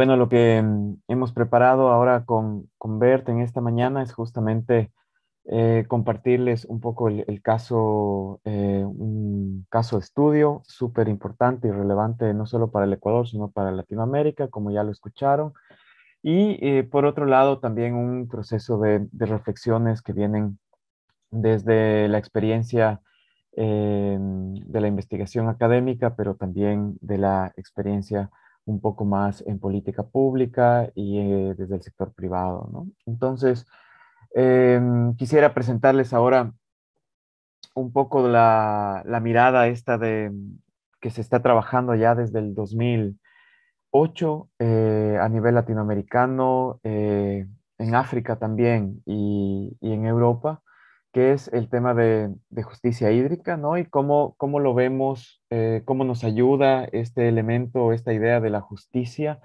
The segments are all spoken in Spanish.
bueno, lo que mm, hemos preparado ahora con, con Bert en esta mañana es justamente eh, compartirles un poco el, caso, eh, un caso de estudio súper importante y relevante no solo para el Ecuador, sino para Latinoamérica, como ya lo escucharon. Y eh, por otro lado, también un proceso de, de reflexiones que vienen desde la experiencia de la investigación académica, pero también de la experiencia un poco más en política pública y eh, desde el sector privado. Entonces, em, quisiera presentarles ahora un poco la, la, mirada esta de que se está trabajando ya desde el 2008 eh, a nivel latinoamericano, eh, en África también y en Europa que es el tema de, justicia hídrica, ¿no? Y cómo, cómo lo vemos, eh, cómo nos ayuda este elemento, esta idea de la justicia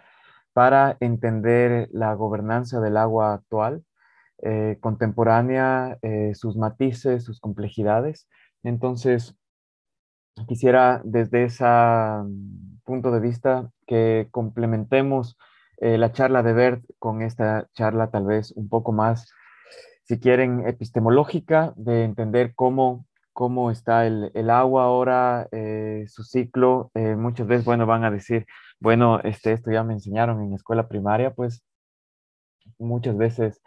para entender la gobernanza del agua actual, eh, contemporánea, eh, sus matices, sus complejidades. Entonces, quisiera desde ese punto de vista que complementemos la charla de Bert con esta charla tal vez un poco más si quieren, epistemológica, de entender cómo, cómo está el, agua ahora, eh, su ciclo. Eh, muchas veces, bueno, van a decir, bueno, este, esto ya me enseñaron en escuela primaria, pues muchas veces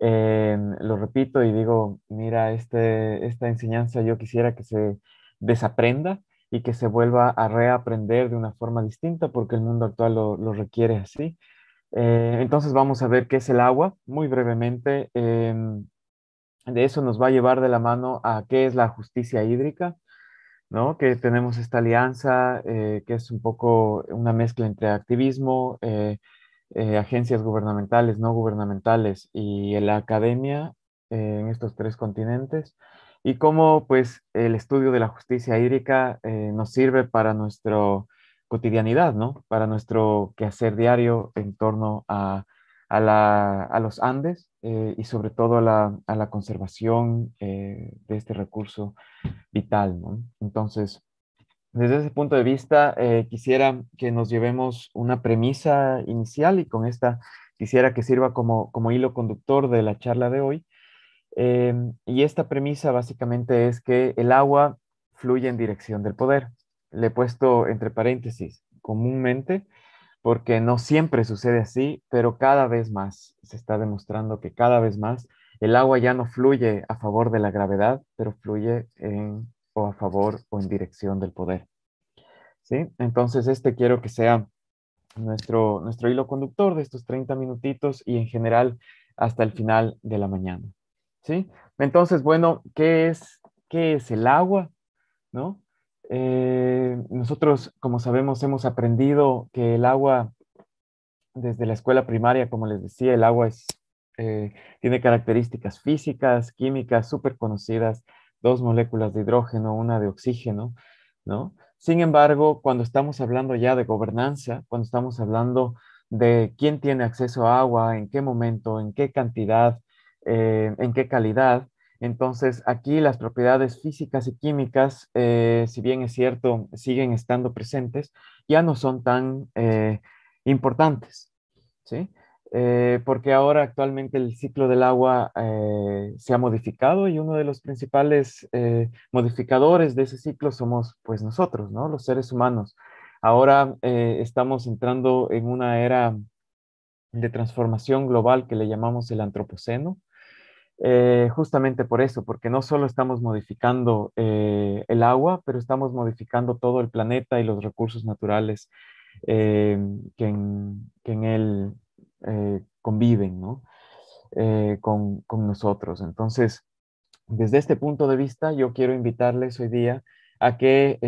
em, lo repito y digo, mira, este, esta enseñanza yo quisiera que se desaprenda y que se vuelva a reaprender de una forma distinta porque el mundo actual lo requiere así. Eh, entonces vamos a ver qué es el agua muy brevemente. Em, de eso nos va a llevar de la mano a qué es la justicia hídrica, ¿no? Que tenemos esta alianza eh, que es un poco una mezcla entre activismo, eh, agencias gubernamentales, no gubernamentales y la academia en estos tres continentes y cómo pues el estudio de la justicia hídrica nos sirve para nuestro cotidianidad, Para nuestro quehacer diario en torno a, los Andes eh, y sobre todo a la, conservación eh, de este recurso vital, Entonces, desde ese punto de vista, eh, quisiera que nos llevemos una premisa inicial y con esta quisiera que sirva como, hilo conductor de la charla de hoy. y esta premisa básicamente es que el agua fluye en dirección del poder le he puesto entre paréntesis, comúnmente, porque no siempre sucede así, pero cada vez más se está demostrando que cada vez más el agua ya no fluye a favor de la gravedad, pero fluye en o a favor o en dirección del poder. ¿Sí? Entonces este quiero que sea nuestro, nuestro hilo conductor de estos 30 minutitos y en general hasta el final de la mañana. ¿Sí? Entonces, bueno, ¿qué es, qué es el agua? ¿No? Eh, nosotros, como sabemos, hemos aprendido que el agua, desde la escuela primaria, como les decía, el agua es, eh, tiene características físicas, químicas súper conocidas, dos moléculas de hidrógeno, una de oxígeno, ¿no? Sin embargo, cuando estamos hablando ya de gobernanza, cuando estamos hablando de quién tiene acceso a agua, en qué momento, en qué cantidad, eh, en qué calidad, entonces, aquí las propiedades físicas y químicas, eh, si bien es cierto, siguen estando presentes, ya no son tan eh, importantes, ¿sí? Eh, porque ahora actualmente el ciclo del agua se ha modificado y uno de los principales modificadores de ese ciclo somos pues nosotros, ¿no? Los seres humanos. Ahora estamos entrando en una era de transformación global que le llamamos el antropoceno, eh, justamente por eso, porque no solo estamos modificando eh, el agua, pero estamos modificando todo el planeta y los recursos naturales eh, que, en, que, en, él conviven con, con, nosotros. Entonces, desde este punto de vista, yo quiero invitarles hoy día a que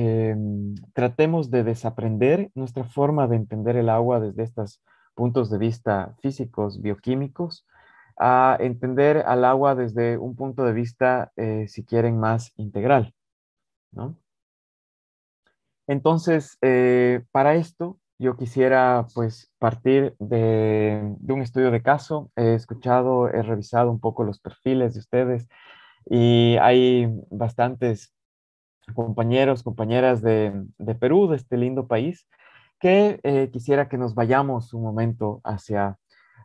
tratemos de desaprender nuestra forma de entender el agua desde estos puntos de vista físicos, bioquímicos, a entender al agua desde un punto de vista, eh, si quieren, más integral. Entonces, eh, para esto, yo quisiera pues partir de, un estudio de caso. He escuchado, he revisado un poco los perfiles de ustedes y hay bastantes compañeros, compañeras de, Perú, de este lindo país, que eh, quisiera que nos vayamos un momento hacia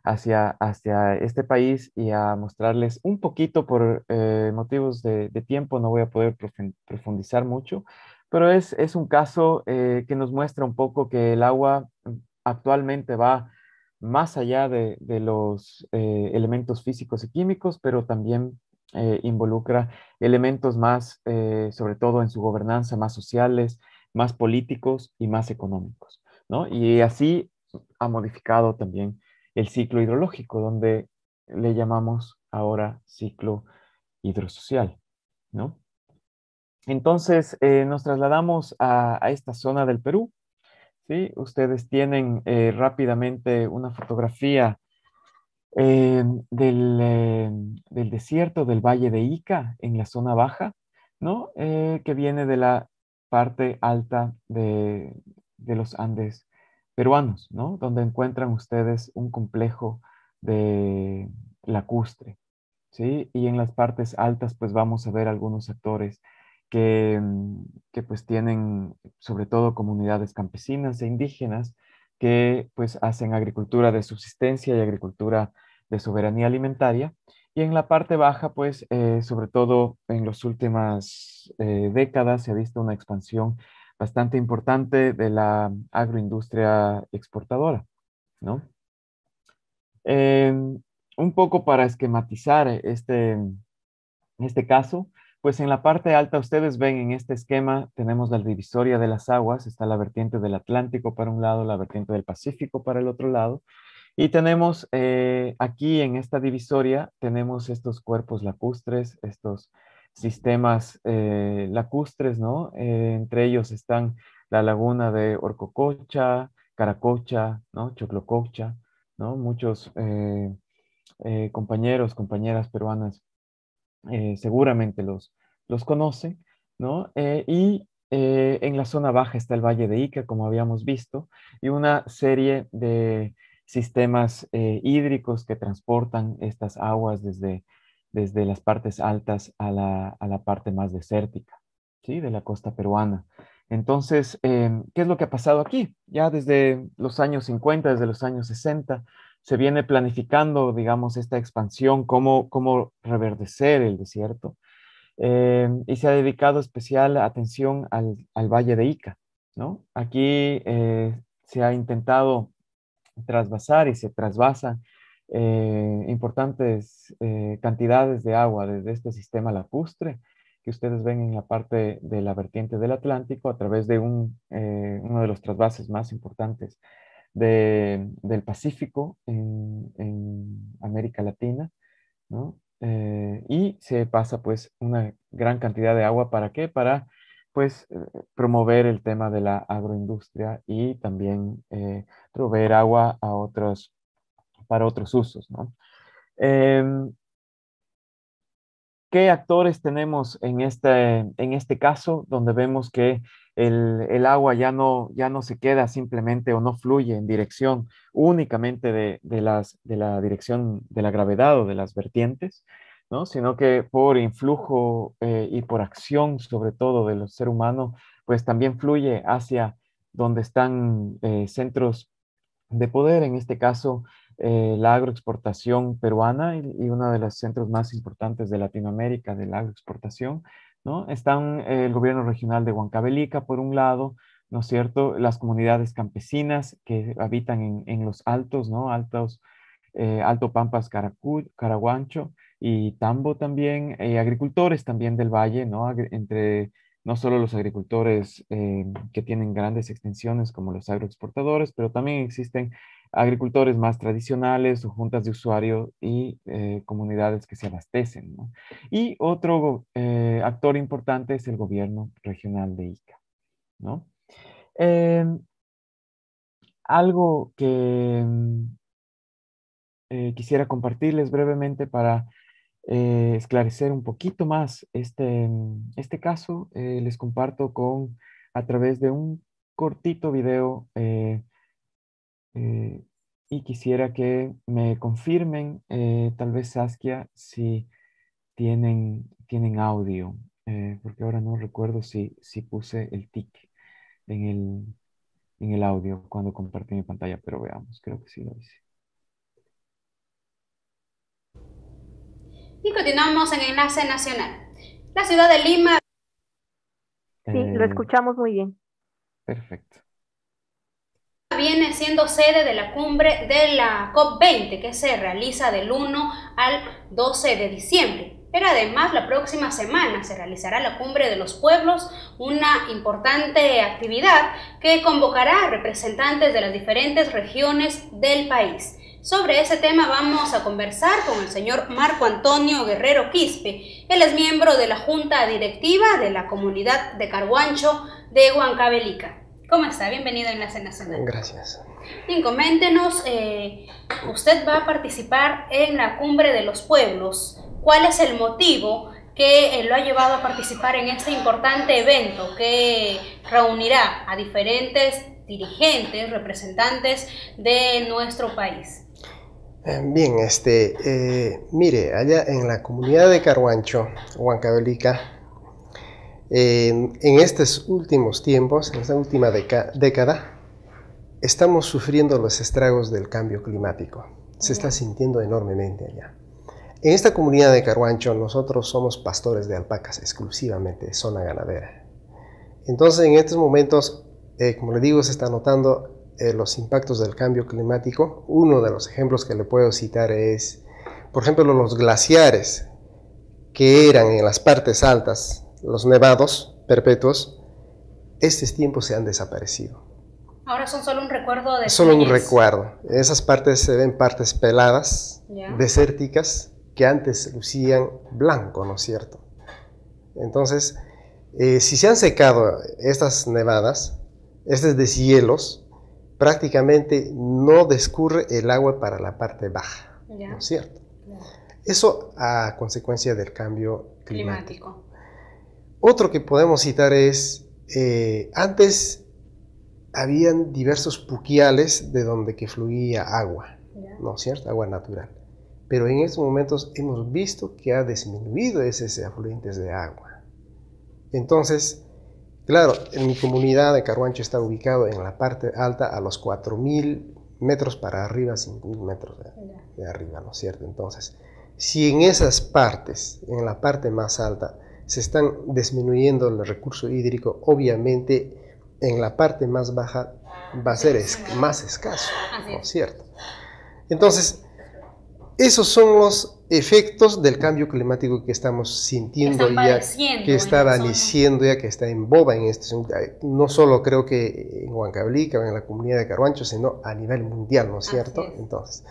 hacia, hacia este país y a mostrarles un poquito por eh, motivos de, tiempo, no voy a poder profundizar mucho, pero es, un caso eh, que nos muestra un poco que el agua actualmente va más allá de, los eh, elementos físicos y químicos, pero también involucra elementos más, sobre todo en su gobernanza, más sociales, más políticos y más económicos, Y así ha modificado también el ciclo hidrológico, donde le llamamos ahora ciclo hidrosocial, ¿no? Entonces, eh, nos trasladamos a, esta zona del Perú, ¿sí? Ustedes tienen eh, rápidamente una fotografía eh, del, desierto del Valle de Ica, en la zona baja, ¿no? que viene de la parte alta de, de los Andes peruanos, ¿no? Donde encuentran ustedes un complejo de lacustre, ¿sí? Y en las partes altas, pues vamos a ver algunos actores que, mm, que pues tienen sobre todo comunidades campesinas e indígenas que pues hacen agricultura de subsistencia y agricultura de soberanía alimentaria. Y en la parte baja, pues eh, sobre todo en las últimas eh, décadas se ha visto una expansión bastante importante de la agroindustria exportadora, ¿no? Em, un poco para esquematizar este, este caso, pues en la parte alta ustedes ven en este esquema tenemos la divisoria de las aguas, está la vertiente del Atlántico para un lado, la vertiente del Pacífico para el otro lado, y tenemos eh, aquí en esta divisoria, tenemos estos cuerpos lacustres, estos sistemas eh, lacustres, ¿no? Eh, entre ellos están la laguna de Orcococha, Caracocha, ¿no? Choclococha, ¿no? Muchos eh, compañeros, compañeras peruanas seguramente los, los conocen, ¿no? y en la zona baja está el Valle de Ica, como habíamos visto, y una serie de sistemas hídricos que transportan estas aguas desde desde las partes altas a la, parte más desértica, ¿sí? De la costa peruana. Entonces, em, ¿qué es lo que ha pasado aquí? Ya desde los años 50, desde los años 60, se viene planificando, digamos, esta expansión, cómo, reverdecer el desierto. Em, y se ha dedicado especial atención al, Valle de Ica. Aquí eh, se ha intentado trasvasar y se trasvasa eh, importantes eh, cantidades de agua desde este sistema lacustre que ustedes ven en la parte de la vertiente del Atlántico a través de un, eh, uno de los trasvases más importantes del Pacífico en, América Latina, y se pasa pues una gran cantidad de agua, ¿para qué? Para pues promover el tema de la agroindustria y también proveer agua a otros para otros usos. ¿no? Em, ¿Qué actores tenemos en este, en este caso donde vemos que el, agua ya no, ya no se queda simplemente o no fluye en dirección únicamente de, las, de la dirección de la gravedad o de las vertientes, ¿no? sino que por influjo eh, y por acción sobre todo del ser humano, pues también fluye hacia donde están eh, centros de poder, en este caso eh, la agroexportación peruana y, uno de los centros más importantes de Latinoamérica de la agroexportación, ¿no? Están eh, el gobierno regional de Huancavelica, por un lado, ¿no es cierto? Las comunidades campesinas que habitan en, los altos, ¿no? Altos, eh, Alto Pampas, Caracu, Caraguancho y Tambo también, agricultores también del valle, ¿no? entre no solo los agricultores que tienen grandes extensiones como los agroexportadores, pero también existen agricultores más tradicionales o juntas de usuarios y eh, comunidades que se abastecen. Y otro eh, actor importante es el gobierno regional de Ica. ¿no? Em, algo que mm, eh, quisiera compartirles brevemente para esclarecer un poquito más este, mm, este caso, les comparto con, a través de un cortito video eh, y quisiera que me confirmen, eh, tal vez Saskia, si tienen, tienen audio, eh, porque ahora no recuerdo si, si puse el tic en el, en el audio cuando compartí mi pantalla, pero veamos, creo que sí lo hice. Y continuamos en Enlace Nacional. La ciudad de Lima. Sí, lo escuchamos muy bien. Perfecto viene siendo sede de la cumbre de la COP20 que se realiza del 1 al 12 de diciembre. Pero además la próxima semana se realizará la Cumbre de los Pueblos, una importante actividad que convocará a representantes de las diferentes regiones del país. Sobre ese tema vamos a conversar con el señor Marco Antonio Guerrero Quispe. Él es miembro de la Junta Directiva de la Comunidad de Carguancho de Huancabelica. ¿Cómo está? Bienvenido en la Enlace Nacional. Gracias. Bien, coméntenos, eh, usted va a participar en la Cumbre de los Pueblos. ¿Cuál es el motivo que eh, lo ha llevado a participar en este importante evento que reunirá a diferentes dirigentes, representantes de nuestro país? Eh, bien, este, mire, allá en la comunidad de Caruancho, Huancabelica, en estos últimos tiempos, en esta última década, estamos sufriendo los estragos del cambio climático. Se está sintiendo enormemente allá. En esta comunidad de Caruancho nosotros somos pastores de alpacas exclusivamente, zona ganadera. Entonces, en estos momentos, eh, como le digo, se está notando eh, los impactos del cambio climático. Uno de los ejemplos que le puedo citar es, por ejemplo, los glaciares que eran en las partes altas los nevados perpetuos, estos tiempos se han desaparecido. Ahora son solo un recuerdo de... Solo un recuerdo. Esas partes se ven partes peladas, desérticas, que antes lucían blanco, ¿no es cierto? Entonces, eh, si se han secado estas nevadas, estos deshielos, prácticamente no descurre el agua para la parte baja, ¿no es cierto? Eso a consecuencia del cambio climático. Otro que podemos citar es, eh, antes habían diversos puquiales de donde que fluía agua, ¿no es cierto? Agua natural. Pero en estos momentos hemos visto que ha disminuido ese afluentes de agua. Entonces, claro, en mi comunidad de Caruancho está ubicado en la parte alta a los 4.000 metros para arriba, 5.000 metros de, de arriba, ¿no es cierto? Entonces, si en esas partes, en la parte más alta, se están disminuyendo el recurso hídrico, obviamente en la parte más baja va a ser más escaso, ¿no es cierto? Entonces, esos son los efectos del cambio climático que estamos sintiendo que ya, que está valiciendo ya, que está en boba en este No solo creo que en Huancablica o en la comunidad de Caruancho, sino a nivel mundial, ¿no es cierto? Entonces,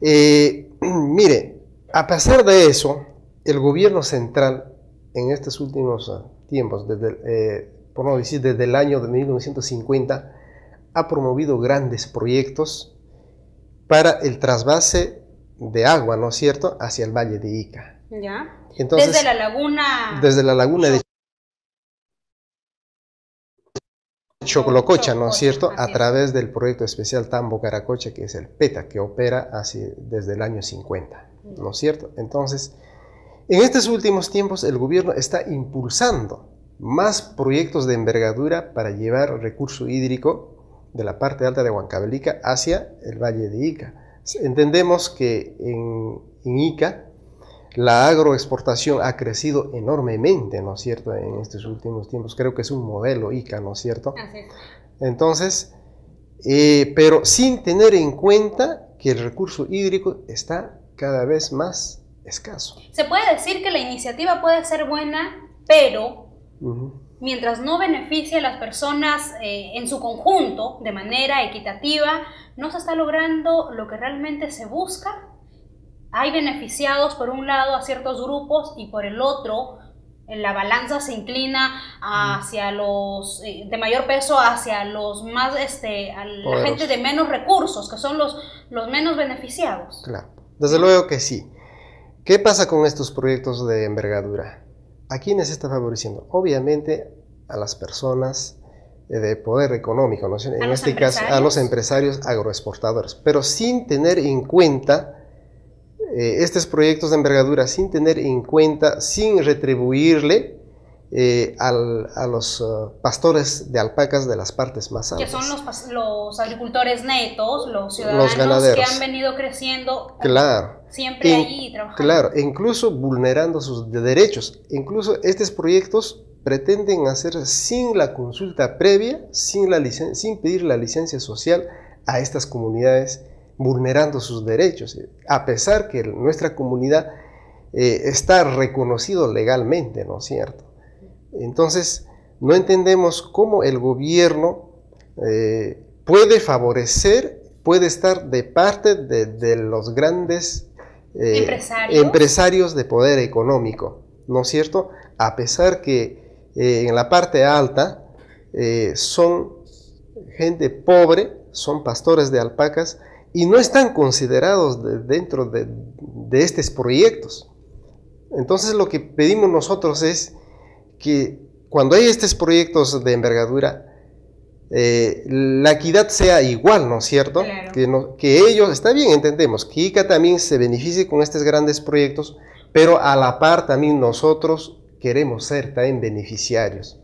eh, mire, a pesar de eso, el gobierno central en estos últimos ah, tiempos, desde, eh, por no decir desde el año de 1950, ha promovido grandes proyectos para el trasvase de agua, ¿no es cierto?, hacia el valle de Ica. Ya. Entonces, desde la laguna. Desde la laguna de Chocolococha, ¿no es cierto?, a través del proyecto especial Tambo Caracocha, que es el PETA, que opera desde el año 50, ¿no es cierto? Entonces, en estos últimos tiempos el gobierno está impulsando más proyectos de envergadura para llevar recurso hídrico de la parte alta de Huancabelica hacia el valle de Ica. Entendemos que en, Ica la agroexportación ha crecido enormemente, ¿no es cierto?, en estos últimos tiempos. Creo que es un modelo ICA, ¿no es cierto? Entonces, eh, pero sin tener en cuenta que el recurso hídrico está cada vez más se puede decir que la iniciativa puede ser buena, pero mientras no beneficie a las personas eh, en su conjunto de manera equitativa, no se está logrando lo que realmente se busca. Hay beneficiados por un lado a ciertos grupos y por el otro la balanza se inclina hacia los eh, de mayor peso hacia los más este la gente de menos recursos que son los los menos beneficiados claro desde luego que sí ¿Qué pasa con estos proyectos de envergadura? ¿A quiénes está favoreciendo? Obviamente a las personas eh, de poder económico, en este caso a los empresarios agroexportadores, pero sin tener en cuenta eh, estos proyectos de envergadura, sin tener en cuenta, sin retribuirle eh, a los pastores de alpacas de las partes más altas. Que son los, agricultores netos, los ciudadanos los que han venido creciendo claro siempre ahí trabajando. Claro, incluso vulnerando sus derechos. Incluso estos proyectos pretenden hacer sin la consulta previa, sin, la sin pedir la licencia social a estas comunidades, vulnerando sus derechos, a pesar que nuestra comunidad eh, está reconocido legalmente, ¿no es cierto? Entonces, no entendemos cómo el gobierno eh, puede favorecer, puede estar de parte de, de los grandes eh, ¿Empresarios? de poder económico, ¿no es cierto? A pesar que eh, en la parte alta eh, son gente pobre, son pastores de alpacas y no están considerados dentro de, de estos proyectos. Entonces lo que pedimos nosotros es que cuando hay estos proyectos de envergadura, eh, la equidad sea igual, ¿no es cierto? Que, ellos, está bien, entendemos, que ICA también se beneficie con estos grandes proyectos, pero a la par también nosotros queremos ser también beneficiarios,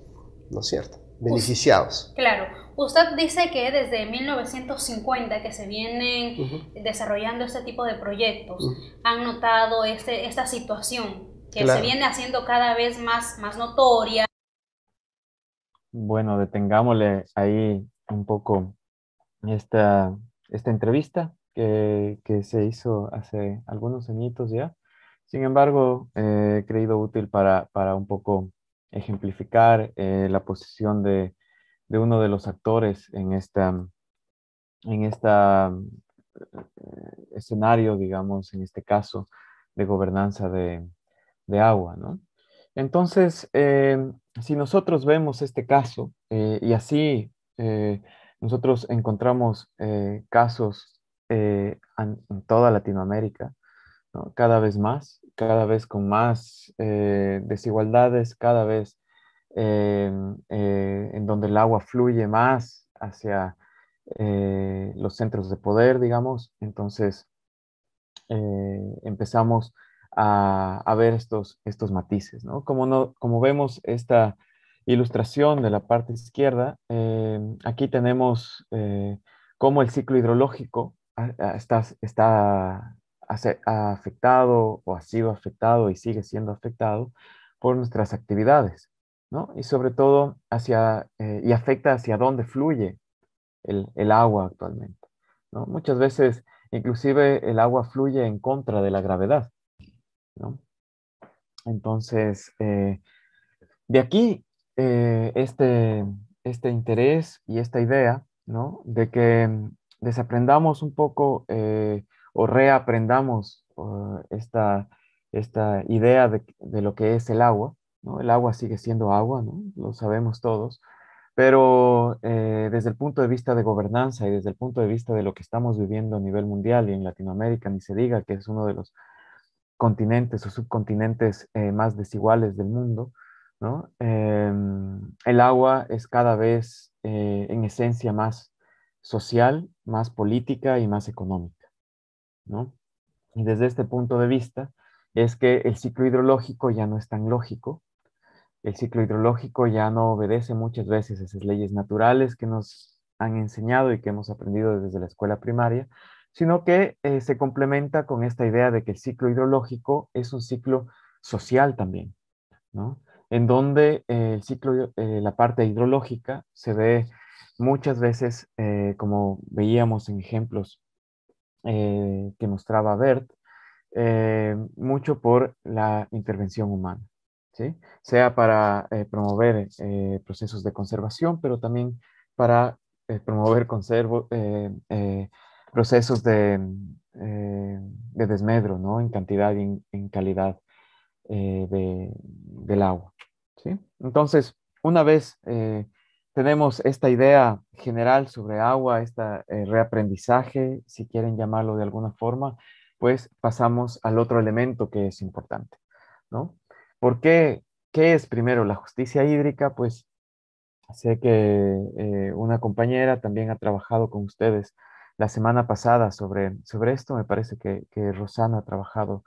¿no es cierto? Beneficiados. claro. Usted dice que desde 1950 que se vienen desarrollando este tipo de proyectos, han notado este, esta situación que se viene haciendo cada vez más, más notoria bueno, detengámosle ahí un poco esta, entrevista que, se hizo hace algunos añitos ya. Sin embargo, eh, he creído útil para, un poco ejemplificar eh, la posición de, uno de los actores en esta, en esta eh, escenario, digamos, en este caso, de gobernanza de, de agua, ¿no? Entonces, eh, si nosotros vemos este caso eh, y así eh, nosotros encontramos casos en, toda Latinoamérica, cada vez más, cada vez con más desigualdades, cada vez en donde el agua fluye más hacia los centros de poder, digamos. Entonces, empezamos a, ver estos, estos matices, ¿no? Como, no, como vemos esta ilustración de la parte izquierda, eh, aquí tenemos eh, cómo el ciclo hidrológico está, está afectado o ha sido afectado y sigue siendo afectado por nuestras actividades, ¿no? Y sobre todo hacia, eh, y afecta hacia dónde fluye el, el agua actualmente, ¿no? Muchas veces, inclusive, el agua fluye en contra de la gravedad, entonces, eh, de aquí eh, este, este interés y esta idea, De que mm, desaprendamos un poco eh, o reaprendamos uh, esta, idea de, lo que es el agua, ¿no? El agua sigue siendo agua, Lo sabemos todos, pero desde el punto de vista de gobernanza y desde el punto de vista de lo que estamos viviendo a nivel mundial y en Latinoamérica, ni se diga que es uno de los continentes o subcontinentes eh, más desiguales del mundo, em, el agua es cada vez eh, en esencia más social, más política y más económica. Y desde este punto de vista es que el ciclo hidrológico ya no es tan lógico. El ciclo hidrológico ya no obedece muchas veces esas leyes naturales que nos han enseñado y que hemos aprendido desde la escuela primaria, sino que eh, se complementa con esta idea de que el ciclo hidrológico es un ciclo social también, ¿no? En donde eh, el ciclo, eh, la parte hidrológica se ve muchas veces, como veíamos en ejemplos que mostraba Bert, mucho por la intervención humana, ¿sí? Sea para promover procesos de conservación, pero también para promover conservo, procesos eh, de, desmedro, ¿no? En cantidad y en, calidad eh, del agua, ¿sí? Entonces, una vez eh, tenemos esta idea general sobre agua, este reaprendizaje, si quieren llamarlo de alguna forma, pues pasamos al otro elemento que es importante, ¿no? ¿Por qué? ¿Qué es primero la justicia hídrica? Pues sé que una compañera también ha trabajado con ustedes la semana pasada sobre, sobre esto. Me parece que, Rosana ha trabajado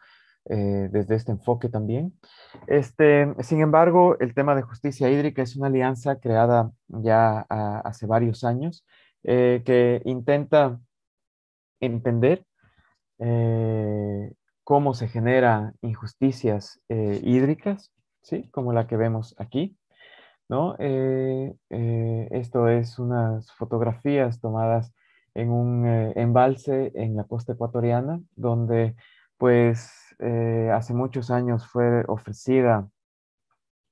eh, desde este enfoque también. Este, sin embargo, el tema de justicia hídrica es una alianza creada ya hace varios años eh, que intenta entender eh, cómo se generan injusticias hídricas, ¿sí? como la que vemos aquí. ¿no? esto es unas fotografías tomadas en un eh, embalse en la costa ecuatoriana, donde pues eh, hace muchos años fue ofrecida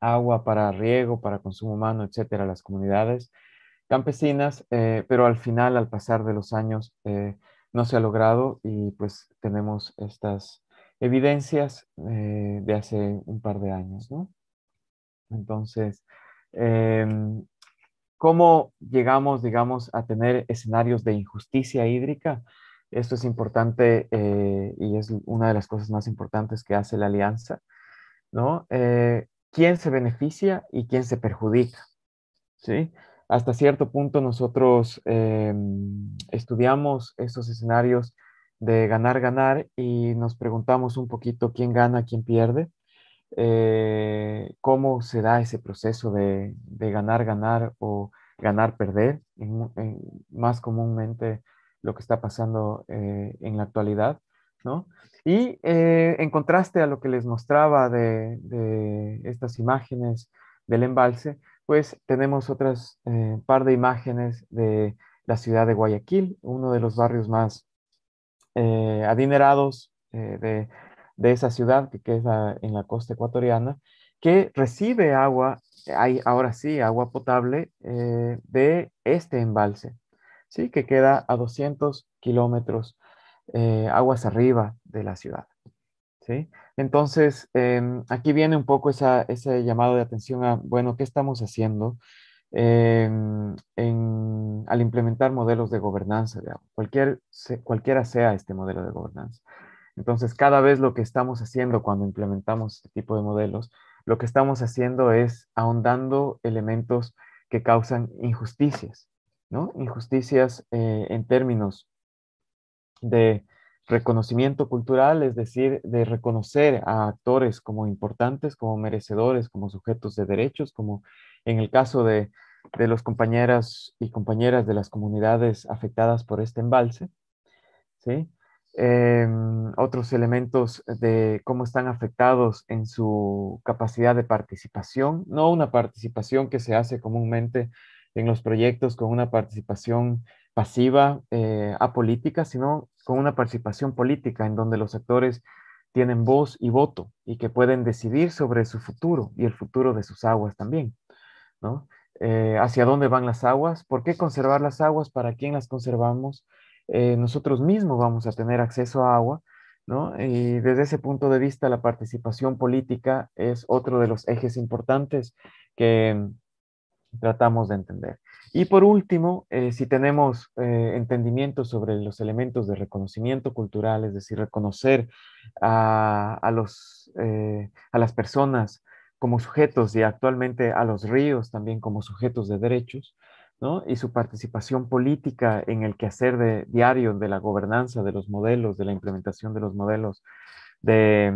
agua para riego, para consumo humano, etcétera, a las comunidades campesinas, eh, pero al final, al pasar de los años, no se ha logrado y pues tenemos estas evidencias de hace un par de años, ¿no? Entonces, em, ¿Cómo llegamos, digamos, a tener escenarios de injusticia hídrica? Esto es importante eh, y es una de las cosas más importantes que hace la alianza, ¿no? Eh, ¿Quién se beneficia y quién se perjudica? ¿Sí? Hasta cierto punto nosotros em, estudiamos estos escenarios de ganar, ganar y nos preguntamos un poquito quién gana, quién pierde. Eh, cómo se da ese proceso de, ganar, ganar o ganar, perder, en, más comúnmente lo que está pasando eh, en la actualidad, ¿no? Y eh, en contraste a lo que les mostraba de, de estas imágenes del embalse, pues tenemos otras par de imágenes de la ciudad de Guayaquil, uno de los barrios más adinerados de de esa ciudad que queda en la costa ecuatoriana, que recibe agua, hay ahora sí, agua potable eh, de este embalse, ¿sí? que queda a 200 kilómetros eh, aguas arriba de la ciudad. Entonces, em, aquí viene un poco esa, ese llamado de atención a, bueno, ¿qué estamos haciendo? Em, al implementar modelos de gobernanza de agua, cualquier, cualquiera sea este modelo de gobernanza. Entonces, cada vez lo que estamos haciendo cuando implementamos este tipo de modelos, lo que estamos haciendo es ahondando elementos que causan injusticias, ¿no? Injusticias eh, en términos de reconocimiento cultural, es decir, de reconocer a actores como importantes, como merecedores, como sujetos de derechos, como en el caso de, de los compañeras y compañeras de las comunidades afectadas por este embalse, ¿sí? Em, otros elementos de cómo están afectados en su capacidad de participación, no una participación que se hace comúnmente en los proyectos con una participación pasiva eh, apolítica, sino con una participación política en donde los actores tienen voz y voto y que pueden decidir sobre su futuro y el futuro de sus aguas también, ¿no? Eh, hacia dónde van las aguas, por qué conservar las aguas, para quién las conservamos, eh, nosotros mismos vamos a tener acceso a agua, ¿no? Y desde ese punto de vista, la participación política es otro de los ejes importantes que tratamos de entender. Y por último, eh, si tenemos eh, entendimiento sobre los elementos de reconocimiento cultural, es decir, reconocer a, los, a las personas como sujetos y actualmente a los ríos también como sujetos de derechos, y su participación política en el quehacer de, diario de la gobernanza de los modelos, de la implementación de los modelos de,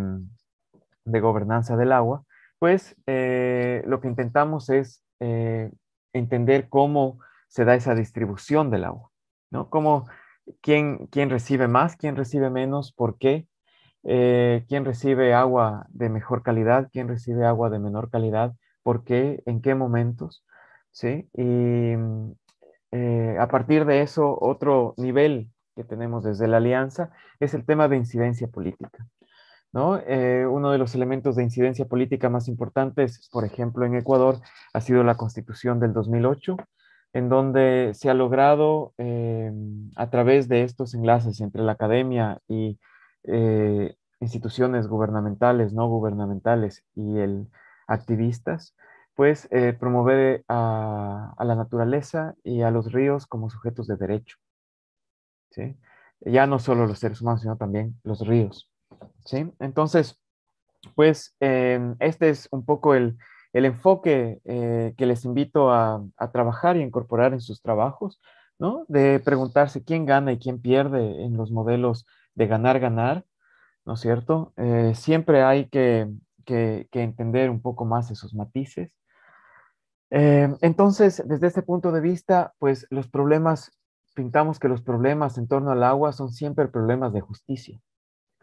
mm, gobernanza del agua, pues eh, lo que intentamos es eh, entender cómo se da esa distribución del agua, ¿no? Cómo, quién, recibe más, quién recibe menos, por qué, eh, quién recibe agua de mejor calidad, quién recibe agua de menor calidad, por qué, en qué momentos, ¿sí? Y mm, eh, a partir de eso, otro nivel que tenemos desde la alianza es el tema de incidencia política. Eh, uno de los elementos de incidencia política más importantes, por ejemplo, en Ecuador, ha sido la constitución del 2008, en donde se ha logrado, eh, a través de estos enlaces entre la academia y instituciones gubernamentales, no gubernamentales y el, activistas, pues eh, promover a, la naturaleza y a los ríos como sujetos de derecho. Ya no solo los seres humanos, sino también los ríos. ¿sí? Entonces, pues em, este es un poco el, enfoque eh, que les invito a, trabajar y incorporar en sus trabajos, de preguntarse quién gana y quién pierde en los modelos de ganar-ganar, ¿no es cierto? Eh, siempre hay que entender un poco más esos matices. Eh, entonces, desde este punto de vista, pues los problemas, pintamos que los problemas en torno al agua son siempre problemas de justicia,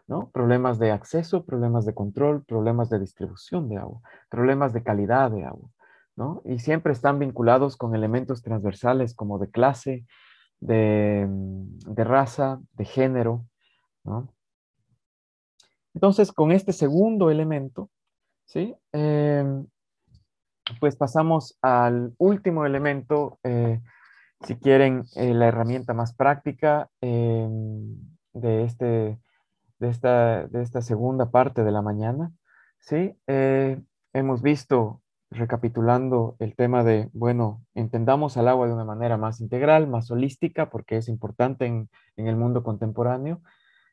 ¿no? Problemas de acceso, problemas de control, problemas de distribución de agua, problemas de calidad de agua, ¿no? Y siempre están vinculados con elementos transversales como de clase, de, mm, raza, de género, ¿no? Entonces, con este segundo elemento, ¿sí? Eh, pues pasamos al último elemento, eh, si quieren, eh, la herramienta más práctica em, este, de, esta, segunda parte de la mañana. ¿sí? Eh, hemos visto, recapitulando el tema de, bueno, entendamos al agua de una manera más integral, más holística, porque es importante en, en el mundo contemporáneo.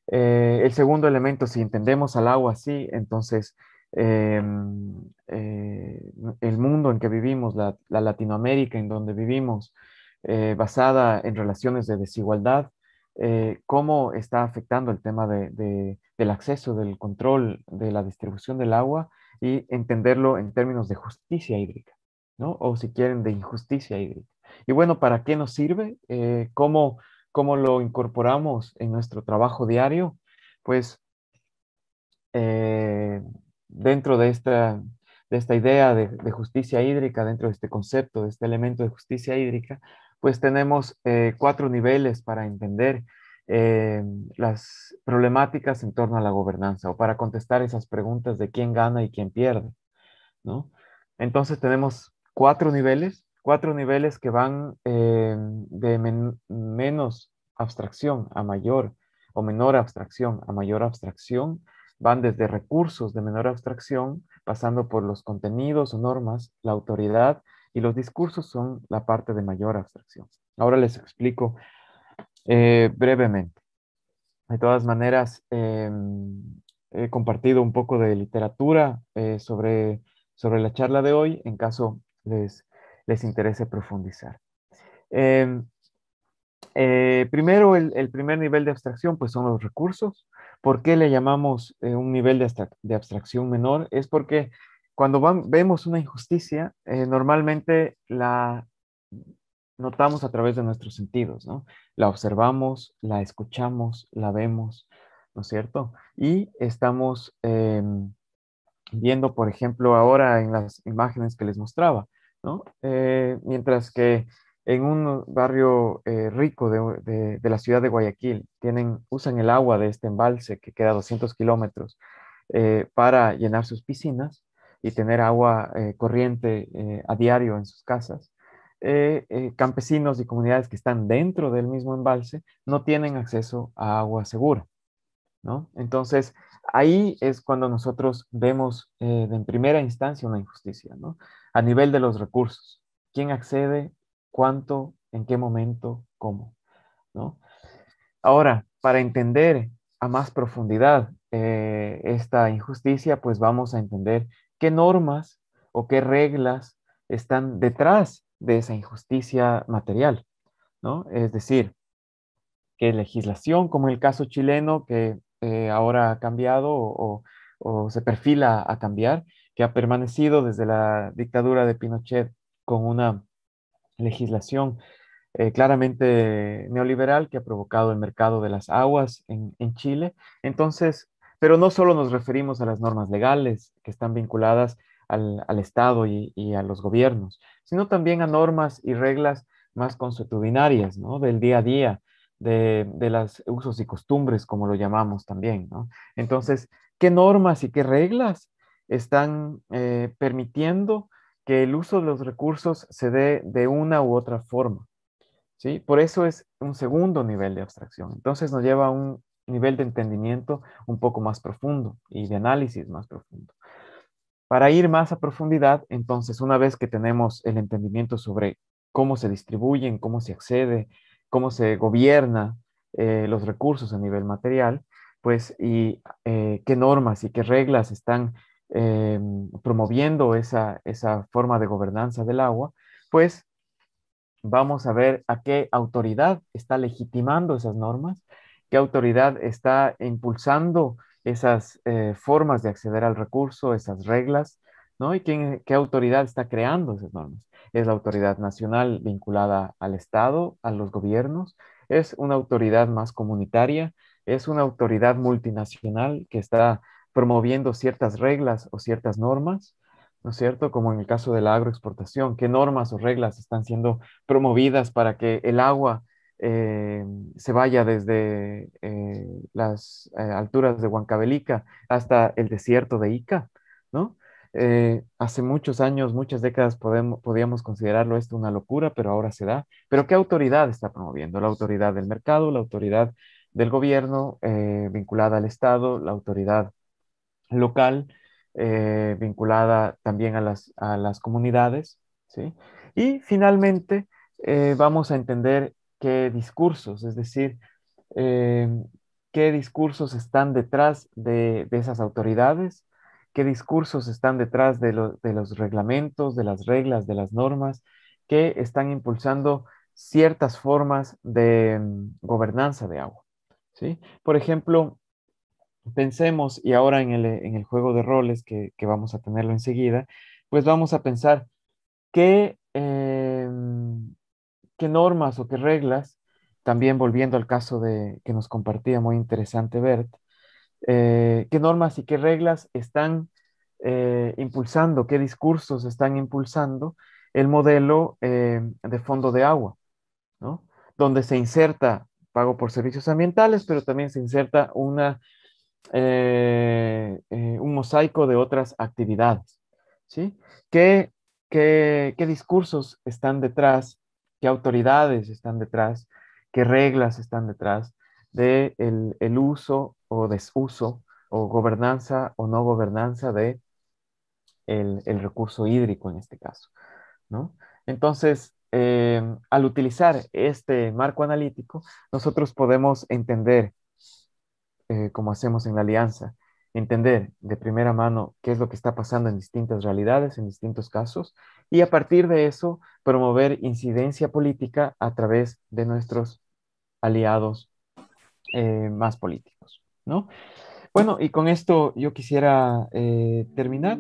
el segundo elemento, si entendemos al agua así, entonces Em, eh, el mundo en que vivimos, la, Latinoamérica en donde vivimos, eh, basada en relaciones de desigualdad, eh, cómo está afectando el tema de, del acceso, del control, de la distribución del agua y entenderlo en términos de justicia hídrica, ¿no? O si quieren, de injusticia hídrica. Y bueno, ¿para qué nos sirve? ¿cómo, ¿Cómo lo incorporamos en nuestro trabajo diario? Pues eh, dentro de esta, idea de, justicia hídrica, dentro de este concepto, de este elemento de justicia hídrica, pues tenemos eh, cuatro niveles para entender eh, las problemáticas en torno a la gobernanza o para contestar esas preguntas de quién gana y quién pierde, ¿no? Entonces tenemos cuatro niveles, cuatro niveles que van eh, de menos abstracción a mayor o menor abstracción a mayor abstracción Van desde recursos de menor abstracción, pasando por los contenidos o normas, la autoridad y los discursos son la parte de mayor abstracción. Ahora les explico eh, brevemente. De todas maneras, em, he compartido un poco de literatura eh, sobre, sobre la charla de hoy, en caso les, les interese profundizar. Em, eh, primero, el, el primer nivel de abstracción pues, son los recursos. ¿Por qué le llamamos eh, un nivel de, abstracción menor? Es porque cuando vemos una injusticia, eh, normalmente la notamos a través de nuestros sentidos, ¿no? La observamos, la escuchamos, la vemos, ¿no es cierto? Y estamos em, viendo, por ejemplo, ahora en las imágenes que les mostraba, ¿no? Eh, mientras que en un barrio eh, rico de, la ciudad de Guayaquil. Tienen, usan el agua de este embalse que queda 200 kilómetros eh, para llenar sus piscinas y tener agua eh, corriente a diario en sus casas. campesinos y comunidades que están dentro del mismo embalse no tienen acceso a agua segura. ¿no? Entonces, ahí es cuando nosotros vemos en primera instancia una injusticia ¿no? a nivel de los recursos. ¿Quién accede cuánto, en qué momento, cómo. Ahora, para entender a más profundidad eh, esta injusticia, pues vamos a entender qué normas o qué reglas están detrás de esa injusticia material, ¿no? Es decir, qué legislación, como el caso chileno que eh, ahora ha cambiado o se perfila a cambiar, que ha permanecido desde la dictadura de Pinochet con una legislación eh, claramente neoliberal que ha provocado el mercado de las aguas en, Chile. Entonces, pero no solo nos referimos a las normas legales que están vinculadas al, Estado y, a los gobiernos, sino también a normas y reglas más consuetudinarias, ¿no? Del día a día, de, de los usos y costumbres, como lo llamamos también, ¿no? Entonces, ¿qué normas y qué reglas están eh, permitiendo que el uso de los recursos se dé de una u otra forma. ¿sí? Por eso es un segundo nivel de abstracción. Entonces nos lleva a un nivel de entendimiento un poco más profundo y de análisis más profundo. Para ir más a profundidad, entonces, una vez que tenemos el entendimiento sobre cómo se distribuyen, cómo se accede, cómo se gobierna eh, los recursos a nivel material, pues, y eh, qué normas y qué reglas están Em, promoviendo esa, forma de gobernanza del agua, pues vamos a ver a qué autoridad está legitimando esas normas, qué autoridad está impulsando esas eh, formas de acceder al recurso, esas reglas, ¿no? Y qué autoridad está creando esas normas. ¿Es la autoridad nacional vinculada al Estado, a los gobiernos? ¿Es una autoridad más comunitaria? ¿Es una autoridad multinacional que está promoviendo ciertas reglas o ciertas normas, ¿no es cierto? Como en el caso de la agroexportación, ¿qué normas o reglas están siendo promovidas para que el agua eh, se vaya desde eh, las eh, alturas de Huancavelica hasta el desierto de Ica, ¿no? hace muchos años, muchas décadas podíamos considerarlo esto una locura, pero ahora se da. ¿Pero qué autoridad está promoviendo? ¿La autoridad del mercado, la autoridad del gobierno vinculada al Estado, la autoridad local eh, vinculada también a las, comunidades. ¿sí? Y finalmente eh, vamos a entender qué discursos, es decir, eh, qué discursos están detrás de, esas autoridades, qué discursos están detrás de, los reglamentos, de las reglas, de las normas que están impulsando ciertas formas de mm, gobernanza de agua. ¿sí? Por ejemplo, pensemos, y ahora en el, juego de roles que, vamos a tenerlo enseguida, pues vamos a pensar qué, em, qué normas o qué reglas, también volviendo al caso de, que nos compartía muy interesante Bert, eh, qué normas y qué reglas están eh, impulsando, qué discursos están impulsando el modelo eh, de fondo de agua, ¿no? donde se inserta pago por servicios ambientales, pero también se inserta una eh, eh, un mosaico de otras actividades, ¿sí? ¿Qué, discursos están detrás? ¿Qué autoridades están detrás? ¿Qué reglas están detrás del el uso o desuso o gobernanza o no gobernanza de el, recurso hídrico en este caso, ¿no? Entonces, eh, al utilizar este marco analítico, nosotros podemos entender eh, como hacemos en la alianza, entender de primera mano qué es lo que está pasando en distintas realidades, en distintos casos, y a partir de eso promover incidencia política a través de nuestros aliados eh, más políticos, ¿no? Bueno, y con esto yo quisiera eh, terminar.